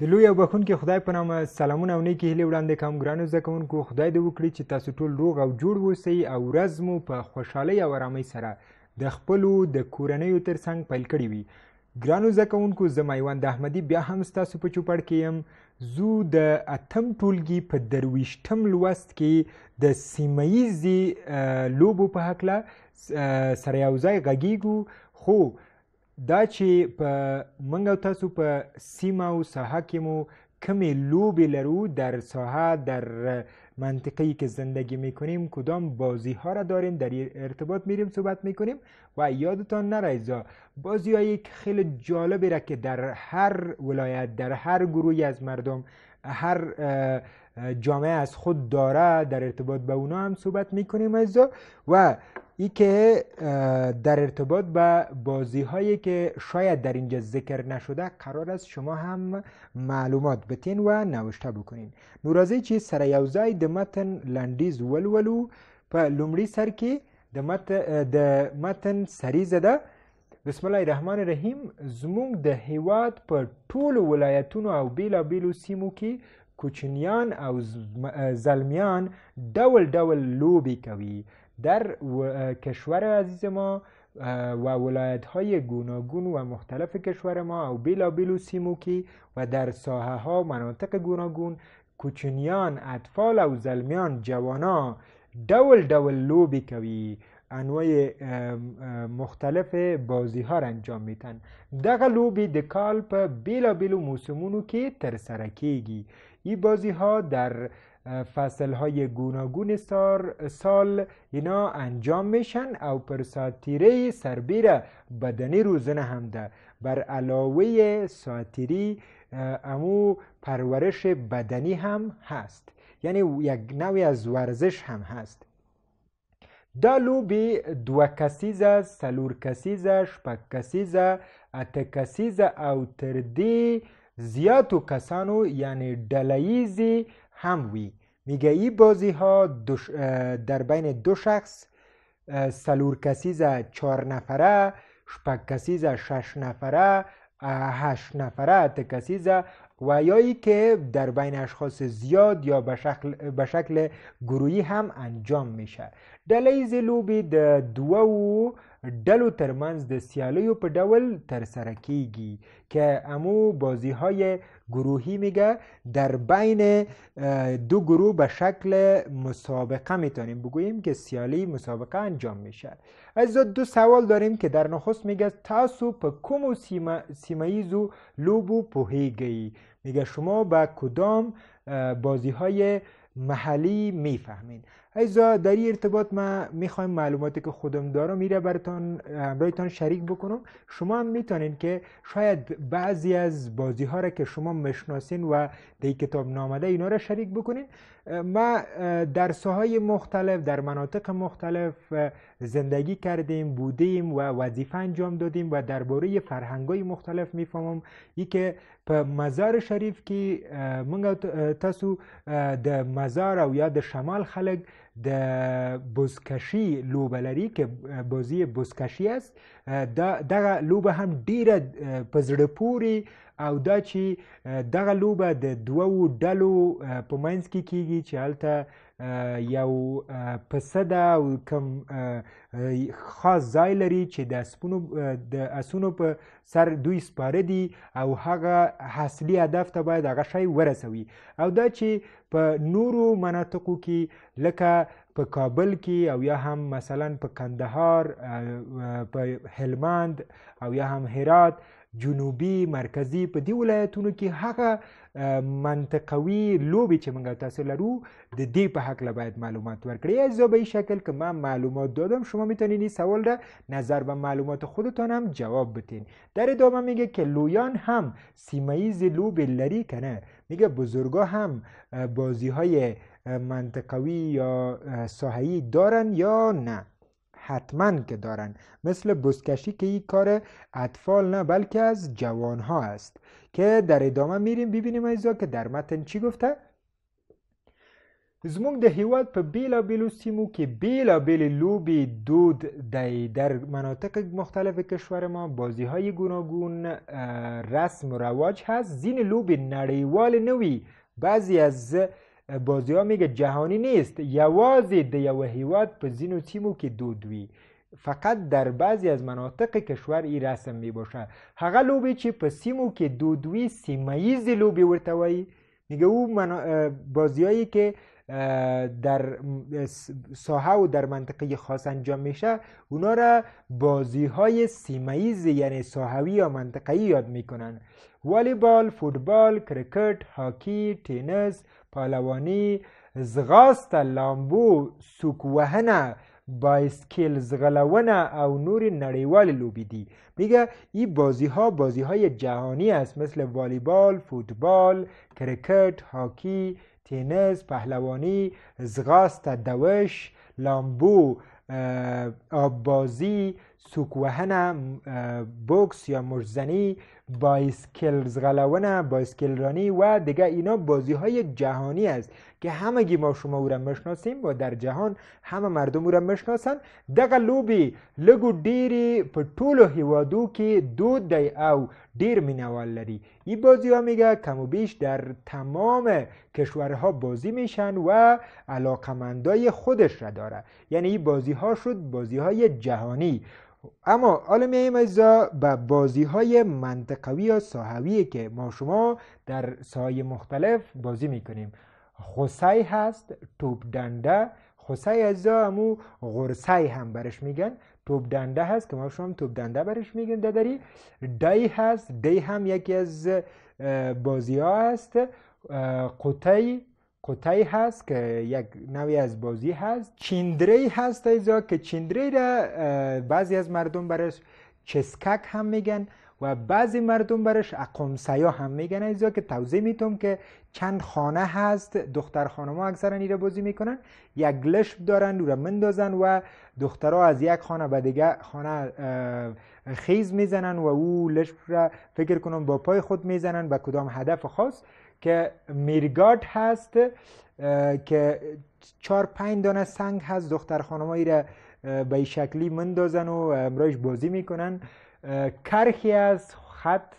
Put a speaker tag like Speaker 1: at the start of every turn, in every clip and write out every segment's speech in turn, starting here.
Speaker 1: د لوی او بخونکي خدای په نامه سلامونه او نیکی هیلې وړاندې کوم ګرانو زده کوونکو خدای دې وکړي چې تاسو ټول روغ او جوړ اوسئ او ورځ مو په خوشحالۍ او آرامۍ سره د خپلو د کورنیو تر څنګ پیل کړي وي ګرانو زده کوونکو زه میوند احمدي بیا هم ستاسو په چوپړ کې یم زو د اتم ټولګي په درویشتم لوست کې د سیمه ییزې لوبو په هکله سره یو ځای غږیږو خو دا چې په منګ او تاسو په سیمه او ساحه کې مو کمې لوبې لرو در ساحه در منطقه که زندگی میکنیم کدام بازی ها را داریم در ارتباط میریم صحبت میکنیم و یادتان نره بازی هایی که خیلی جالبی را که در هر ولایت در هر گروهی از مردم هر جامعه از خود داره در ارتباط به اونا هم صحبت میکنیم ازا و ای که در ارتباط با بازی هایی که شاید در اینجا ذکر نشده قرار است شما هم معلومات بتین و نوشته بکنین نورازی چې سره یو ځای د متن لنډیز ولولو په لومړي سر کې د متن سریزه ده بسم الله الرحمن الرحیم زموږ د هیواد په ټولو ولایتونو او بیلابیلو سیمو کې کوچنیان او زلمیان ډول ډول لوبې کوي در کشور عزیز ما و ولایت های گوناگون و مختلف کشور ما او بیلابیلو سیموکی و در ساحه ها مناطق گوناگون کوچنیان اطفال او زلمیان جوانا دول دول لوبی کوی انواع مختلف بازی ها انجام میتن دغه لوبی د کال په بیلو موسمونو کې ترسرکیگی، این بازی ها در فصل های گوناگون سال اینا انجام میشن او پر سربیره بدنی روزنه هم ده بر علاوه ساتیری امو پرورش بدنی هم هست یعنی یک نوعی از ورزش هم هست دا لوبی کسیز، کسیزه سلور کسیزه شپک کسیزه ات کسیزه او تردی زیاتو کسانو یعنی ډلهییزې هم میگه ای بازی ها در بین دو شخص سلور کسیز چهار نفره شپک کسیز شش نفره هشت نفره ات کسیز و ای که در بین اشخاص زیاد یا به شکل, به گروهی هم انجام میشه دلیز لوبی د دوه و ډلو ترمنځ د سیالیو په ډول ترسره کیږي که امو بازی های گروهی میگه در بین دو گروه به شکل مسابقه میتونیم بگوییم که سیالی مسابقه انجام میشه از دو سوال داریم که در نخست میگه تاسو په کومو سیماییزو لوبو پوهیگی میگه شما به کدام بازی های محلی میفهمین ایزا در این ارتباط ما میخوایم معلوماتی که خودم دارم میره براتان برایتان شریک بکنم شما هم میتونین که شاید بعضی از بازی ها را که شما مشناسین و در کتاب نامده اینا را شریک بکنین ما در های مختلف در مناطق مختلف زندگی کردیم بودیم و وظیفه انجام دادیم و درباره فرهنگ های مختلف میفهمم ای که مزار شریف که تاسو مزار او یا شمال خلک د بوزکشي لوبه لري کې بازی بوزکشي است دغه لوبه هم ډیره په زړه پوري او دا چې دغه لوبه د دوو ډلو په منځ کې کیږي چې هلته یو پسه ده او کوم خاص ځای لري چې د سپونو د اسونو په سر دوی سپاره دي او هغه حاصلي هدف ته باید هغه شی ورسوي او دا چې په نورو مناطقو کې لکه په کابل کې او یا هم مثلا په کندهار په هلمند او یا هم هرات جنوبی مرکزی په دی ولایتونو کې هغه منطقوي لوبي چې موږ تاسو لرو د دې په حق باید معلومات ورکړي به شکل که من معلومات دادم شما میتونین این سوال را نظر به معلومات خودتان هم جواب بتین در ادامه میگه که لویان هم سیمایز لوب لری کنه میگه بزرگا هم بازی های منطقوی یا ساحه‌ای دارن یا نه حتما که دارن مثل بزکشی که این کار اطفال نه بلکه از جوان ها است که در ادامه میریم ببینیم ایزا که در متن چی گفته زموږ د هیواد په بیلابیلو سیمو بیلا بیل لوبی دود دی در مناطق مختلف کشور ما بازی های گوناگون رسم و رواج هست زین لوبی نریوال نوی بعضی از ها میگه جهانی نیست یوازې د یو هیواد په ځینو سیمو کې دو دوی فقط در بعضی از مناطق کشور ای رسم می باشه هغه لوبی چې په سیمو کې دودوی سیمه ایز لوبی ورته میگه او منا... که در ساحه و در منطقه خاص انجام میشه اونا را بازی های سیمیز یعنی ساحوی یا منطقه‌ای یاد میکنن والیبال، فوتبال، کرکت، هاکی، تینس، پالوانی زغاست، لامبو سوکوهنه، با بایسکل زغلونه او نور نریوال لوبی دی میگه این بازی ها بازی های جهانی است مثل والیبال، فوتبال، کرکت، هاکی، تنیس، پهلوانی، زغاست، دوش، لامبو، آببازی، سوکوهن بوکس یا مرزنی بایسکل زغلونه بایسکل رانی و دیگه اینا بازی های جهانی است که همگی ما شما او را مشناسیم و در جهان همه مردم او را مشناسند دغه لوبی لگو ډیری په ټولو هیوادو که دود دی او دیر مینوال لری این بازی ها میگه کم و بیش در تمام کشورها بازی میشن و علاقمندای خودش را داره یعنی این بازی ها شد بازی های جهانی اما میاییم از به بازی های منطقوی یا ساحوی که ما شما در سای مختلف بازی میکنیم خسای هست توپ دنده خسای ازا امو غرسای هم برش میگن توپ دنده هست که ما شما توپ دنده برش میگن دادری دای هست دی هم یکی از بازی ها هست قطعی کتایی هست که یک نوی از بازی هست چندری هست ایزا که چندری را بعضی از مردم برش چسکک هم میگن و بعضی مردم برش اقومسیا هم میگن ایزا که توضیح میتونم که چند خانه هست دختر خانم اکثرا این بازی میکنن یک لشب دارن رو مندازن و دخترها از یک خانه به دیگه خانه خیز میزنن و او لشب را فکر کنم با پای خود میزنن به کدام هدف خاص که میرگات هست که چهار پنج دانه سنگ هست دختر خانمایی را به شکلی مندازن و امرایش بازی میکنن کرخی از خط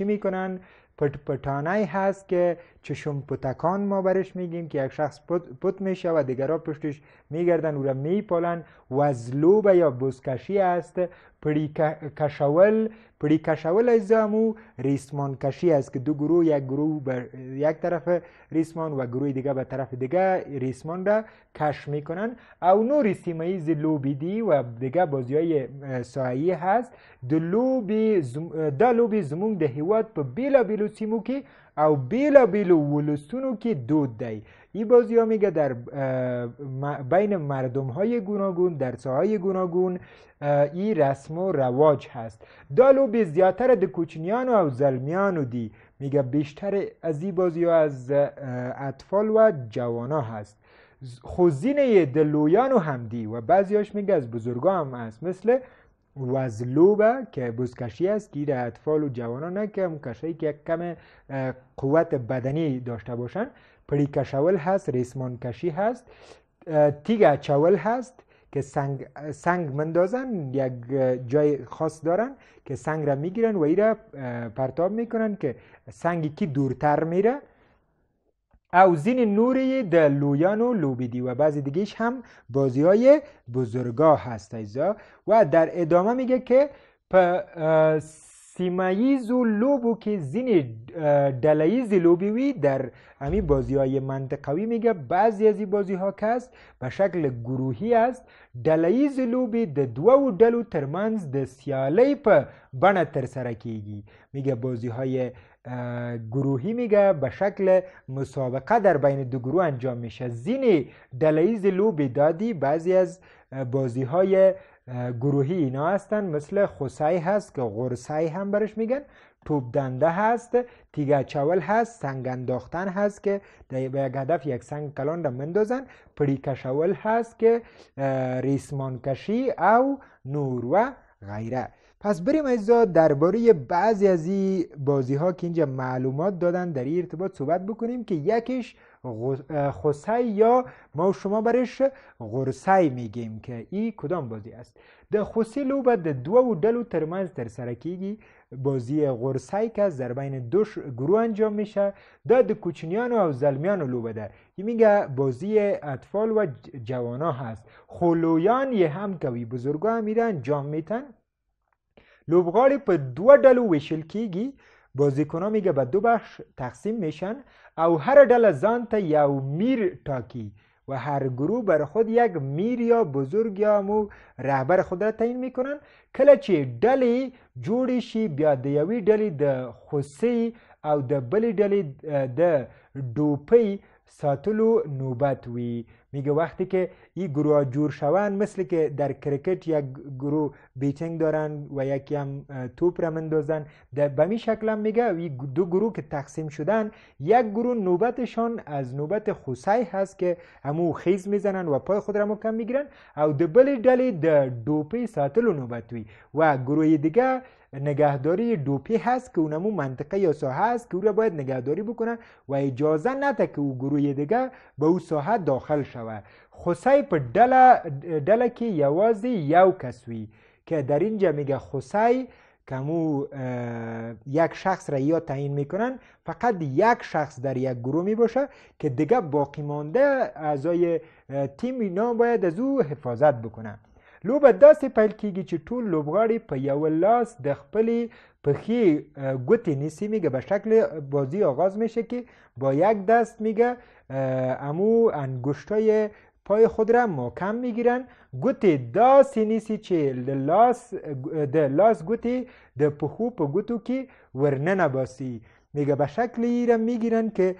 Speaker 1: میکنن پت هست که چشم پتکان ما برش میگیم که یک شخص پت, پت میشه و دیگرها پشتش میگردن او را میپالن وزلوبه یا بزکشی است پری کشول پری کشول از امو ریسمان کشی است که دو گروه یک گروه یک طرف ریسمان و گروه دیگه به طرف دیگه ریسمان را کش میکنن او نو سیمایی لوبی دی و دیگه بازی های سایه هست د لوبی زم... د زمون د هیواد په بیلا بیلو سیمو کې او بیلا بیلو ولستونو که دود دی ای بازی ها میگه در بین مردم های گوناگون در های گوناگون ای رسم و رواج هست دالو به زیاتر د کوچنیانو او زلمیانو دی میگه بیشتر از ای بازی ها از اطفال و جوانا هست خوزینه د لویانو هم دی و بعضیاش میگه از بزرگا هم هست مثل وزلوبه که بزکشی است که در اطفال و جوانان که اون کشایی که یک کم قوت بدنی داشته باشن پری کشول هست ریسمان کشی هست تیگه چول هست که سنگ, سنگ مندازن یک جای خاص دارن که سنگ را میگیرن و ای را پرتاب میکنن که سنگی که دورتر میره اوزین نوری د لویان و لوبیدی و بعضی دیگهش هم بازی های هست ایزا و در ادامه میگه که سیمه و لوبو که زین دلایز لوبی وی در امی بازی های منطقوی میگه بعضی از این بازی ها که است به شکل گروهی است دلایز لوبی د و دلو ترمنز د سیالۍ په بڼه ترسره کیږي میگه بازی های گروهی میگه به شکل مسابقه در بین دو گروه انجام میشه زین دلایز لوبی دادی بعضی از بازی های گروهی اینا هستن مثل خسای هست که غرسای هم برش میگن توپ دنده هست تیگه چول هست سنگ انداختن هست که به یک هدف یک سنگ کلان را مندازن پری کشول هست که ریسمان کشی او نور و غیره پس بریم ایزا درباره بعضی از این بازی ها که اینجا معلومات دادن در این ارتباط صحبت بکنیم که یکیش خوسی یا ما شما برش غرسی میگیم که ای کدام بازی است د خسی لوبه دو دوو ډلو ترمنځ در کیږي بازی غرسی که در بین دو گروه انجام میشه دا د کوچنیانو او زلمیانو لوبه ده این میگه بازی اطفال و جوانا هست خلویان یه هم کوی بزرگا هم جام انجام میتن لوبغاړي په دو ډلو ویشل کیگی بازیکن ها میگه به دو بخش تقسیم میشن او هر ډله ځان ته یو میر ټاکی و هر گروه بر خود یک میر یا بزرگ یا مو رهبر خود را تعیین میکنن کله چې ډلې جوړې شي بیا د یوې ډلې د خوسې او د بلې ډلې د ډوپۍ ساتلو نوبت وی میگه وقتی که این گروه جور شوند مثل که در کرکت یک گروه بیتینگ دارن و یکی هم توپ را مندازن به می شکل هم میگه دو گروه که تقسیم شدن یک گروه نوبتشان از نوبت خوسی هست که همو خیز میزنن و پای خود را مکم میگیرن او د دلی در د دوپی ساتلو نوبت وی و گروه دیگه نگهداری دوپی هست که اونمو منطقه یا ساحه هست که او را باید نگهداری بکنن و اجازه نده که او گروه یه دیگه به او ساحه داخل شوه خوسی په ډله کې یوازې یو کس که در اینجا میگه خوسی کمو یک شخص را یا تعیین میکنن فقط یک شخص در یک گروه می باشه که دیگه باقی مانده اعضای تیم اینا باید از او حفاظت بکنه لوبه داسې پیل کیږي چې ټول لوبغاړي په یو لاس د خپلې پخی ګوتې نیسی میگه به شکل بازی آغاز میشه که با یک دست میگه امو انگشتای پای خود را محکم میگیرن گوتی داسی نیسی چې د لاس ګوتې د پخو په ګوتو کې ورننه باسي میگه به شکل ای را میگیرن که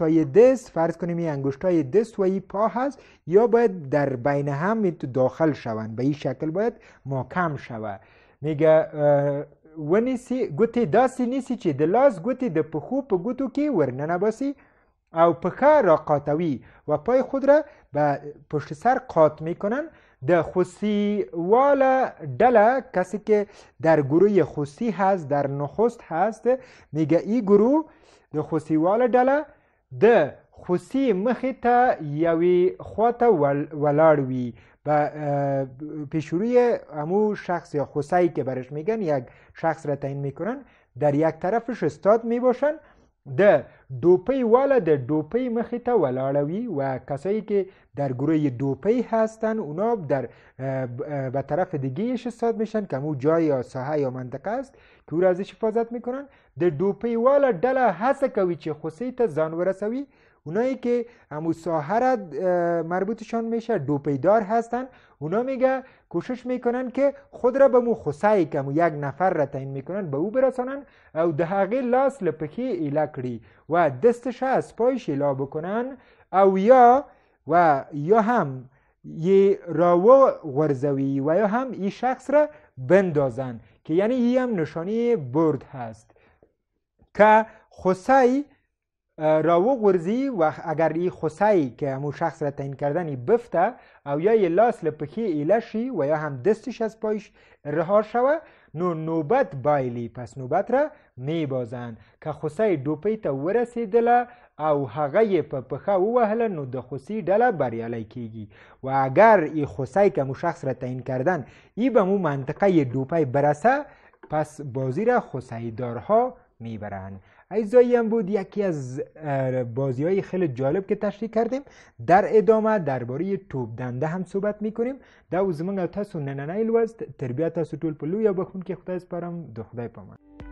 Speaker 1: های دست فرض کنیم این های دست و این پا هست یا باید در بین هم داخل شوند به این شکل باید ماکم شوه میگه ونیسی گوتی داسی نیسی چی، د گوتی د پخو په گوتو کې ورننه نباسی او پخه را قاتوی و پای خود را به پشت سر قات میکنن ده خوسی والا دله کسی که در گروه خوسی هست در نخست هست میگه ای گروه د خوسی والا دلا د خوسی مخی تا یوی خواتا ولاړ وي و پیش امو شخص یا خوسی که برش میگن یک شخص را تعین میکنن در یک طرفش استاد میباشن د ډوپۍ والا د ډوپۍ مخې ته ولاړوي و کسایی که در گروه دوپی هستند اونا در به طرف دیگه اشتاد میشن که او جای یا ساحه یا منطقه است که او را ازش حفاظت میکنن د دوپی والا ډله هڅه کوي چې خوسې ته ځان ورسوي اونایی که امو ساهرت مربوطشان میشه دوپیدار هستن اونا میگه کوشش میکنن که خود را به مو خسایی که یک نفر را تعیین میکنن به او برسانن او ده لاس لپکی ایلا کری و دستش از پایش ایلا بکنن او یا و یا هم یه راو غرزوی و یا هم این شخص را بندازن که یعنی این هم نشانی برد هست که خسایی راو غورځي و اگر ای خوسایی که همو شخص را تعیین کردنی بفته او یا یه لاس لپکی ایله شی و یا هم دستش از پایش رها شوه نو نوبت بایلی پس نوبت را میبازن که خوسای دوپی ته ورسیدله او هغه یې په پخه ووهله نو د خوسی ډله بریالی کیږي و اگر ای خوسای که مو شخص را تعیین کردن ای به مو منطقه دوپی برسه پس بازی را خوسایدارها میبرند ایزایی هم بود یکی از بازی های خیلی جالب که تشریح کردیم در ادامه درباره توپ دنده هم صحبت میکنیم دا و تاسو نننۍ لوست تربیه تاسو طول پلو یا بخون که خدای سپارم دو خدای پامان